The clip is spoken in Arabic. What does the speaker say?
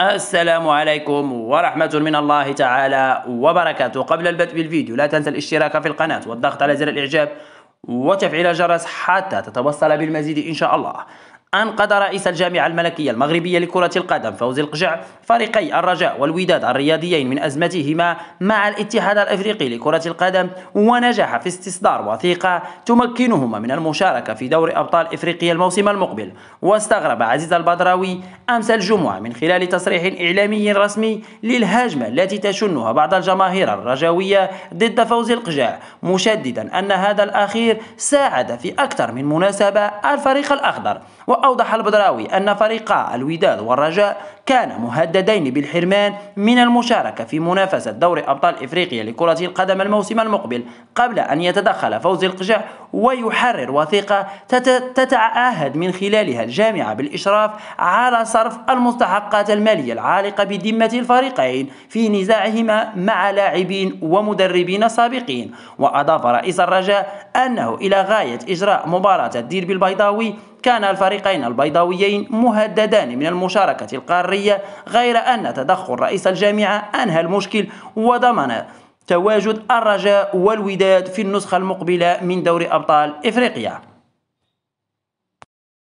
السلام عليكم ورحمة من الله تعالى وبركاته قبل البدء بالفيديو لا تنسى الاشتراك في القناة والضغط على زر الإعجاب وتفعيل الجرس حتى تتوصل بالمزيد إن شاء الله أنقذ رئيس الجامعة الملكية المغربية لكرة القدم فوزي القجع فريقي الرجاء والوداد الرياضيين من أزمتهما مع الاتحاد الأفريقي لكرة القدم ونجح في استصدار وثيقة تمكنهما من المشاركة في دور أبطال إفريقيا الموسم المقبل واستغرب عزيز البدراوي أمس الجمعة من خلال تصريح إعلامي رسمي للهجمة التي تشنها بعض الجماهير الرجاوية ضد فوزي القجع مشددا أن هذا الأخير ساعد في أكثر من مناسبة الفريق الأخضر وأوضح البدراوي أن فريقا الوداد والرجاء كانا مهددين بالحرمان من المشاركة في منافسة دوري أبطال إفريقيا لكرة القدم الموسم المقبل قبل أن يتدخل فوز القجع ويحرر وثيقة تتعاهد من خلالها الجامعة بالإشراف على صرف المستحقات المالية العالقة بدمة الفريقين في نزاعهما مع لاعبين ومدربين سابقين وأضاف رئيس الرجاء أنه إلى غاية إجراء مباراة الديربي البيضاوي كان الفريقين البيضاويين مهددان من المشاركة القارية غير أن تدخل رئيس الجامعة أنهى المشكل وضمن تواجد الرجاء والوداد في النسخة المقبلة من دوري أبطال إفريقيا